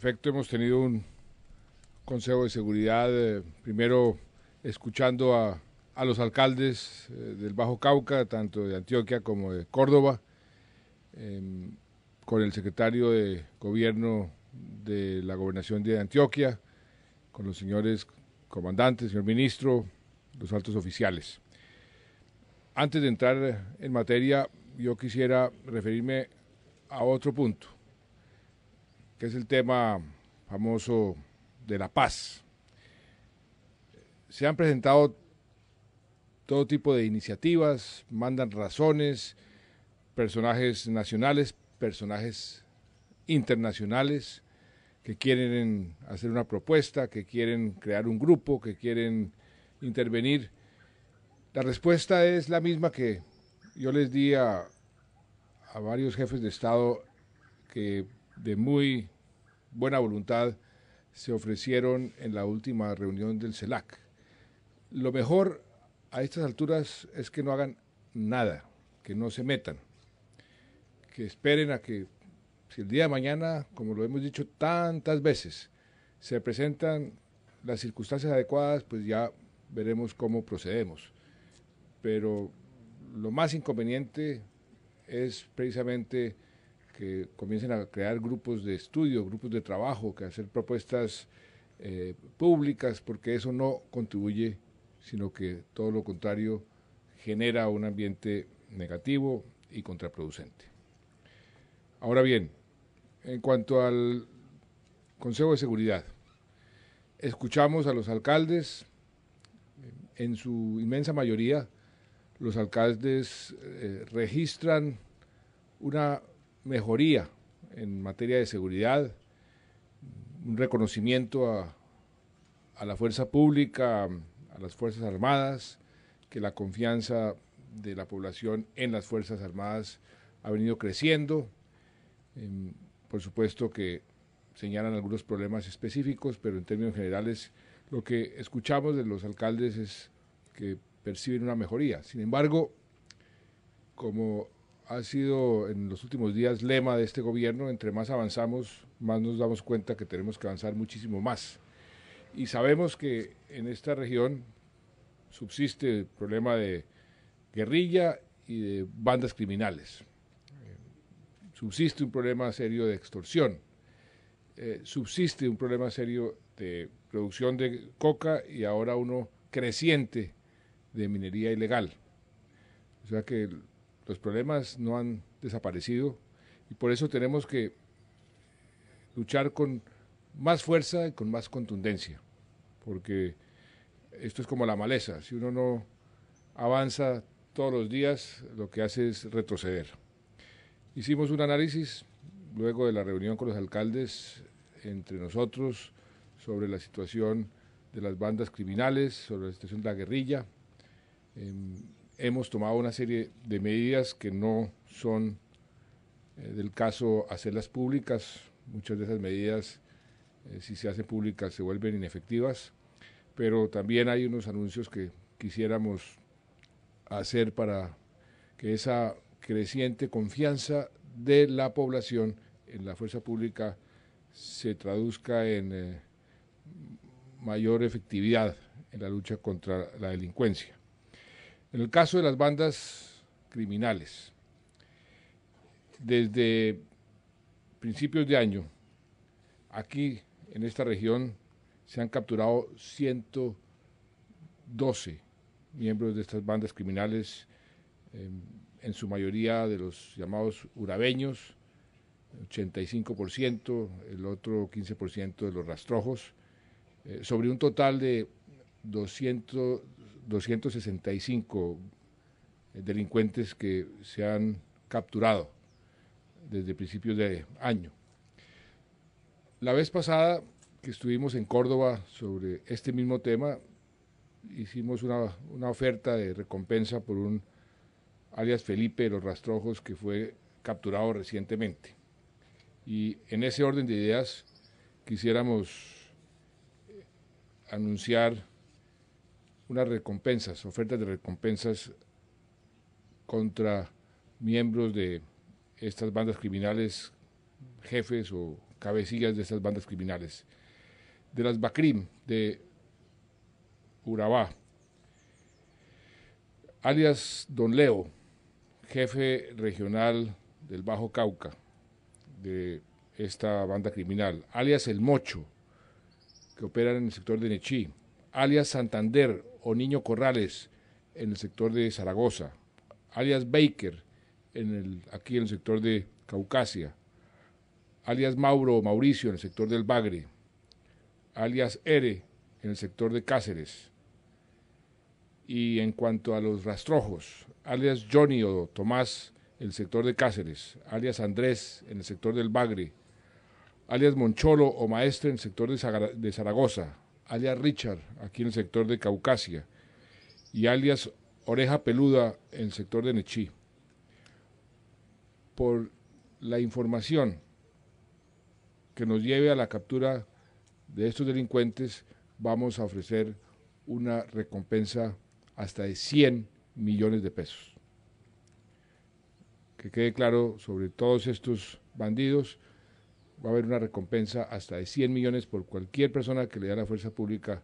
efecto, hemos tenido un Consejo de Seguridad, eh, primero escuchando a, a los alcaldes eh, del Bajo Cauca, tanto de Antioquia como de Córdoba, em, con el secretario de Gobierno de la Gobernación de Antioquia, con los señores comandantes, señor ministro, los altos oficiales. Antes de entrar en materia, yo quisiera referirme a otro punto que es el tema famoso de la paz. Se han presentado todo tipo de iniciativas, mandan razones, personajes nacionales, personajes internacionales que quieren hacer una propuesta, que quieren crear un grupo, que quieren intervenir. La respuesta es la misma que yo les di a, varios jefes de Estado que de muy buena voluntad se ofrecieron en la última reunión del CELAC. Lo mejor a estas alturas es que no hagan nada, que no se metan, que esperen a que si el día de mañana, como lo hemos dicho tantas veces, se presentan las circunstancias adecuadas, pues ya veremos cómo procedemos. Pero lo más inconveniente es precisamente que comiencen a crear grupos de estudio, grupos de trabajo, que hacer propuestas eh, públicas, porque eso no contribuye, sino que todo lo contrario genera un ambiente negativo y contraproducente. Ahora bien, en cuanto al Consejo de Seguridad, escuchamos a los alcaldes, en su inmensa mayoría, los alcaldes eh, registran una mejoría en materia de seguridad, un reconocimiento a, la fuerza pública, a las Fuerzas Armadas, que la confianza de la población en las Fuerzas Armadas ha venido creciendo. Em, por supuesto que señalan algunos problemas específicos, pero en términos generales lo que escuchamos de los alcaldes es que perciben una mejoría. Sin embargo, como ha sido en los últimos días lema de este gobierno, entre más avanzamos, más nos damos cuenta que tenemos que avanzar muchísimo más. Y sabemos que en esta región subsiste el problema de guerrilla y de bandas criminales. Subsiste un problema serio de extorsión. Eh, subsiste un problema serio de producción de coca y ahora uno creciente de minería ilegal. O sea que los problemas no han desaparecido y por eso tenemos que luchar con más fuerza y con más contundencia, porque esto es como la maleza, si uno no avanza todos los días, lo que hace es retroceder. Hicimos un análisis luego de la reunión con los alcaldes entre nosotros sobre la situación de las bandas criminales, sobre la situación de la guerrilla. Em, hemos tomado una serie de medidas que no son eh, del caso hacerlas públicas. Muchas de esas medidas, eh, si se hacen públicas, se vuelven inefectivas. Pero también hay unos anuncios que quisiéramos hacer para que esa creciente confianza de la población en la fuerza pública se traduzca en eh, mayor efectividad en la lucha contra la delincuencia. En el caso de las bandas criminales, desde principios de año, aquí en esta región se han capturado 112 miembros de estas bandas criminales, em, en su mayoría de los llamados urabeños, 85%, el otro 15% de los rastrojos, eh, sobre un total de 200, 265 eh, delincuentes que se han capturado desde principios de año. La vez pasada que estuvimos en Córdoba sobre este mismo tema, hicimos una, oferta de recompensa por un alias Felipe de los Rastrojos que fue capturado recientemente. Y en ese orden de ideas quisiéramos eh, anunciar unas recompensas, ofertas de recompensas contra miembros de estas bandas criminales, jefes o cabecillas de estas bandas criminales. De las Bacrim, de Urabá, alias Don Leo, jefe regional del Bajo Cauca, de esta banda criminal, alias El Mocho, que opera en el sector de Nechí, alias Santander, o Niño Corrales en el sector de Zaragoza, alias Baker en el, aquí en el sector de Caucasia, alias Mauro o Mauricio en el sector del Bagre, alias Ere en el sector de Cáceres. Y en cuanto a los rastrojos, alias Johnny o Tomás en el sector de Cáceres, alias Andrés en el sector del Bagre, alias Moncholo o Maestre en el sector de, Zaragoza, alias Richard, aquí en el sector de Caucasia, y alias Oreja Peluda en el sector de Nechí. Por la información que nos lleve a la captura de estos delincuentes, vamos a ofrecer una recompensa hasta de 100 millones de pesos. Que quede claro sobre todos estos bandidos va a haber una recompensa hasta de 100 millones por cualquier persona que le dé a la fuerza pública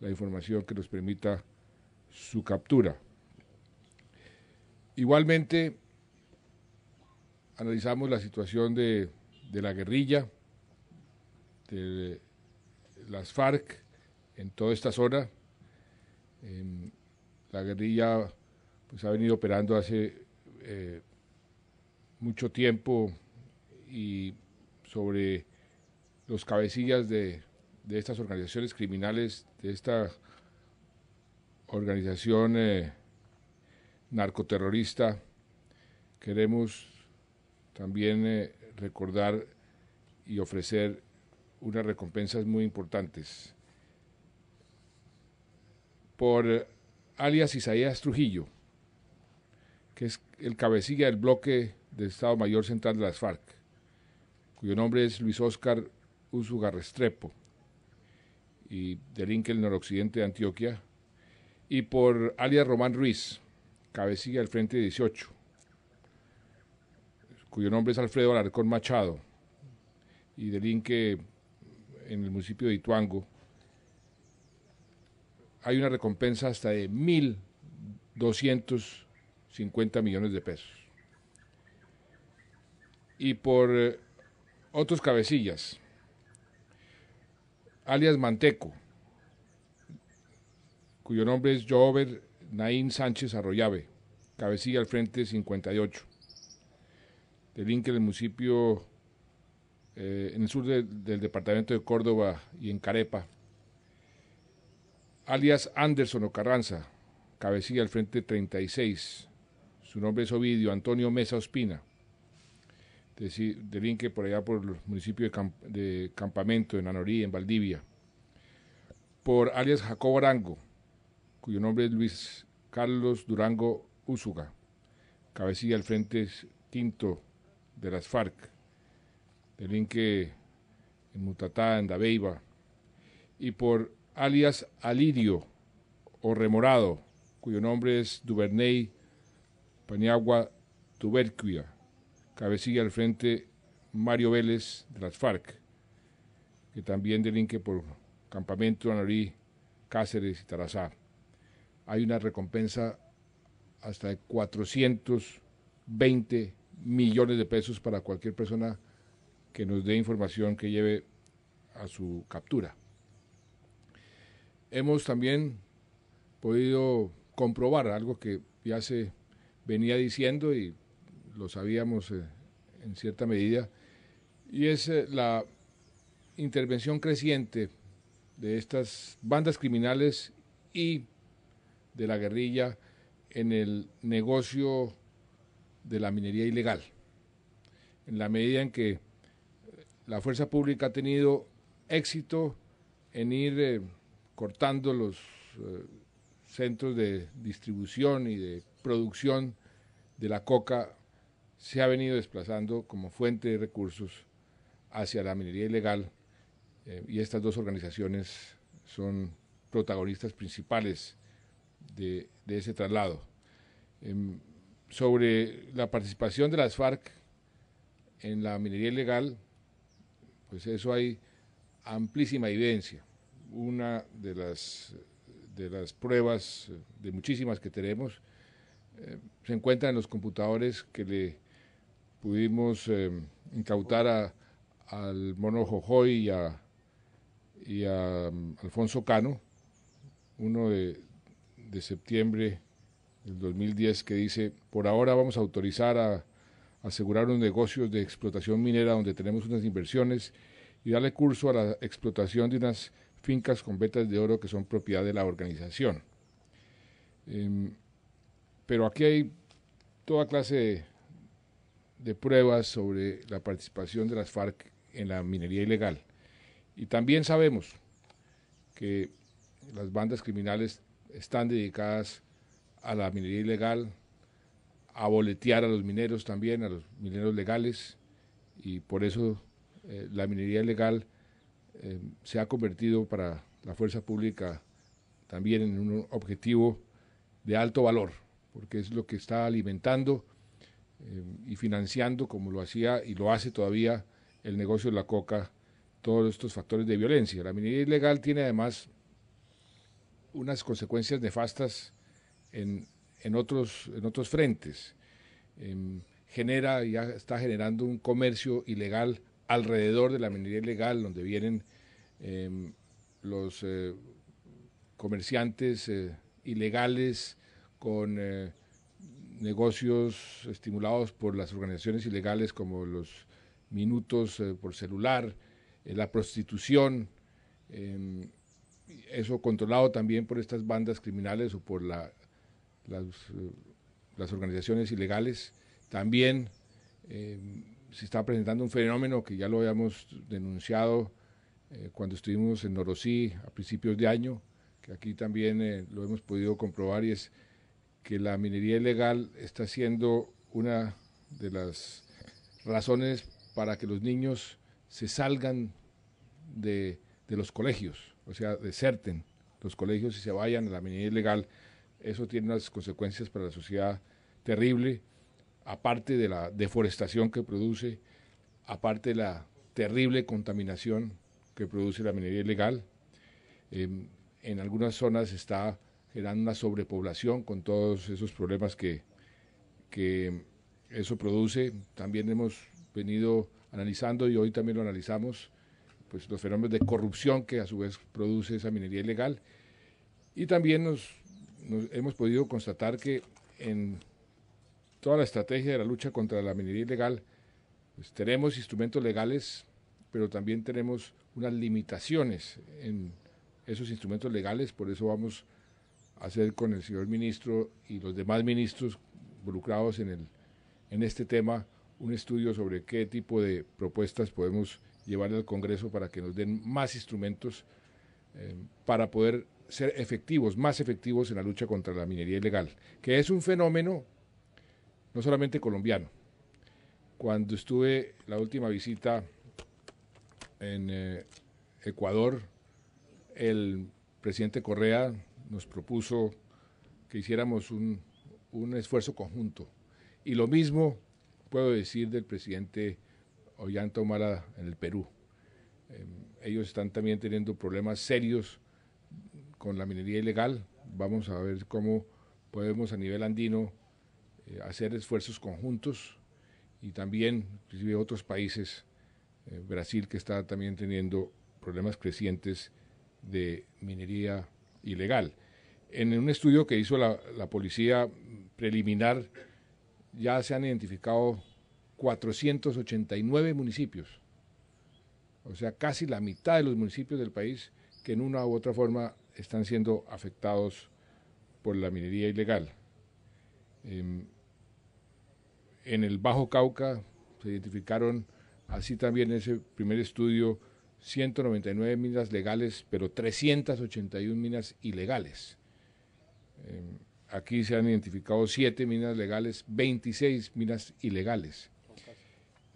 la información que nos permita su captura. Igualmente, analizamos la situación de, la guerrilla, de las FARC en toda esta zona. Em, la guerrilla pues, ha venido operando hace eh, mucho tiempo y sobre los cabecillas de, estas organizaciones criminales, de esta organización eh, narcoterrorista. Queremos también eh, recordar y ofrecer unas recompensas muy importantes. Por alias Isaías Trujillo, que es el cabecilla del bloque del Estado Mayor Central de las FARC cuyo nombre es Luis Oscar Óscar Restrepo y delinque el noroccidente de Antioquia, y por alias Román Ruiz, cabecilla del Frente 18, cuyo nombre es Alfredo Alarcón Machado, y delinque en el municipio de Ituango. Hay una recompensa hasta de 1.250 millones de pesos. Y por eh, otros cabecillas, alias Manteco, cuyo nombre es Jover Naín Sánchez Arroyave, cabecilla al frente 58, delinque del municipio eh, en el sur del departamento de Córdoba y en Carepa, alias Anderson Ocarranza, cabecilla al frente 36, su nombre es Ovidio Antonio Mesa Ospina delinque por allá por el municipio de, Campamento, en Anorí, en Valdivia, por alias Jacobo Arango, cuyo nombre es Luis Carlos Durango Úsuga, cabecilla del Frente Quinto de las FARC, delinque en Mutatá, en Dabeiba, y por alias Alirio o Remorado, cuyo nombre es Duberney Paniagua Tuberquia, cabecilla al frente Mario Vélez de las FARC, que también delinque por Campamento Anarí, Cáceres y Tarazá. Hay una recompensa hasta de 420 millones de pesos para cualquier persona que nos dé información que lleve a su captura. Hemos también podido comprobar algo que ya se venía diciendo y lo sabíamos eh, en cierta medida, y es eh, la intervención creciente de estas bandas criminales y de la guerrilla en el negocio de la minería ilegal. En la medida en que eh, la fuerza pública ha tenido éxito en ir cortando los centros de distribución y de producción de la coca se ha venido desplazando como fuente de recursos hacia la minería ilegal eh, y estas dos organizaciones son protagonistas principales de, ese traslado. Em, sobre la participación de las FARC en la minería ilegal, pues eso hay amplísima evidencia. Una de las, de las pruebas, eh, de muchísimas que tenemos, eh, se encuentra en los computadores que le pudimos eh, incautar a, al mono Jojoy y a, um, Alfonso Cano, uno de, septiembre del 2010, que dice, por ahora vamos a autorizar a, asegurar los negocios de explotación minera donde tenemos unas inversiones y darle curso a la explotación de unas fincas con vetas de oro que son propiedad de la organización. Em, pero aquí hay toda clase de de pruebas sobre la participación de las FARC en la minería ilegal. Y también sabemos que las bandas criminales están dedicadas a la minería ilegal, a boletear a los mineros también, a los mineros legales, y por eso eh, la minería ilegal eh, se ha convertido para la fuerza pública también en un objetivo de alto valor, porque es lo que está alimentando eh, y financiando, como lo hacía y lo hace todavía el negocio de la coca, todos estos factores de violencia. La minería ilegal tiene además unas consecuencias nefastas en, otros, en otros frentes. Em, genera, ya está generando un comercio ilegal alrededor de la minería ilegal, donde vienen em, los eh, comerciantes eh, ilegales con negocios estimulados por las organizaciones ilegales como los minutos eh, por celular, eh, la prostitución, em, eso controlado también por estas bandas criminales o por la, las, eh, las, organizaciones ilegales. También em, se está presentando un fenómeno que ya lo habíamos denunciado cuando estuvimos en Norosí a principios de año, que aquí también lo hemos podido comprobar y es que la minería ilegal está siendo una de las razones para que los niños se salgan de, los colegios, o sea, deserten los colegios y se vayan a la minería ilegal. Eso tiene unas consecuencias para la sociedad terrible, aparte de la deforestación que produce, aparte de la terrible contaminación que produce la minería ilegal. Em, en algunas zonas está eran una sobrepoblación con todos esos problemas que, que eso produce. También hemos venido analizando y hoy también lo analizamos, pues los fenómenos de corrupción que a su vez produce esa minería ilegal. Y también nos, hemos podido constatar que en toda la estrategia de la lucha contra la minería ilegal, pues, tenemos instrumentos legales, pero también tenemos unas limitaciones en esos instrumentos legales, por eso vamos hacer con el señor ministro y los demás ministros involucrados en, el, este tema un estudio sobre qué tipo de propuestas podemos llevar al Congreso para que nos den más instrumentos eh, para poder ser efectivos, más efectivos en la lucha contra la minería ilegal, que es un fenómeno no solamente colombiano. Cuando estuve la última visita en eh, Ecuador, el presidente Correa nos propuso que hiciéramos un, esfuerzo conjunto. Y lo mismo puedo decir del presidente Ollanta Humala en el Perú. Em, ellos están también teniendo problemas serios con la minería ilegal. Vamos a ver cómo podemos a nivel andino eh, hacer esfuerzos conjuntos y también inclusive otros países, eh, Brasil que está también teniendo problemas crecientes de minería ilegal. En un estudio que hizo la, policía preliminar, ya se han identificado 489 municipios, o sea, casi la mitad de los municipios del país que en una u otra forma están siendo afectados por la minería ilegal. Em, en el Bajo Cauca se identificaron, así también en ese primer estudio, 199 minas legales, pero 381 minas ilegales. Em, aquí se han identificado 7 minas legales, 26 minas ilegales,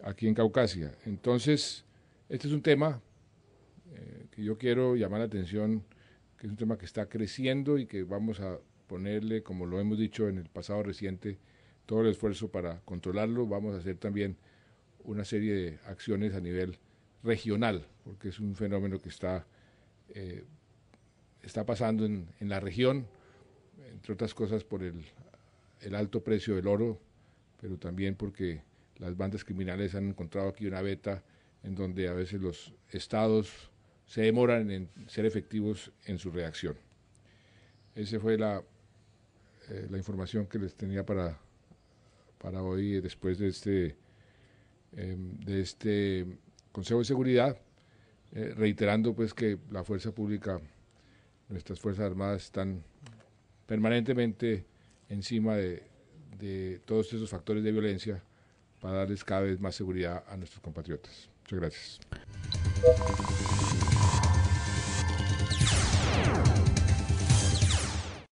aquí en Caucasia. Entonces, este es un tema eh, que yo quiero llamar la atención, que es un tema que está creciendo y que vamos a ponerle, como lo hemos dicho en el pasado reciente, todo el esfuerzo para controlarlo. Vamos a hacer también una serie de acciones a nivel regional, porque es un fenómeno que está, eh, está pasando en, la región, entre otras cosas por el, alto precio del oro, pero también porque las bandas criminales han encontrado aquí una beta en donde a veces los estados se demoran en ser efectivos en su reacción. Esa fue la, eh, la información que les tenía para, para hoy eh, después de este, em, de este Consejo de Seguridad, eh, reiterando pues que la fuerza pública, nuestras fuerzas armadas están permanentemente encima de todos esos factores de violencia para darles cada vez más seguridad a nuestros compatriotas. Muchas gracias.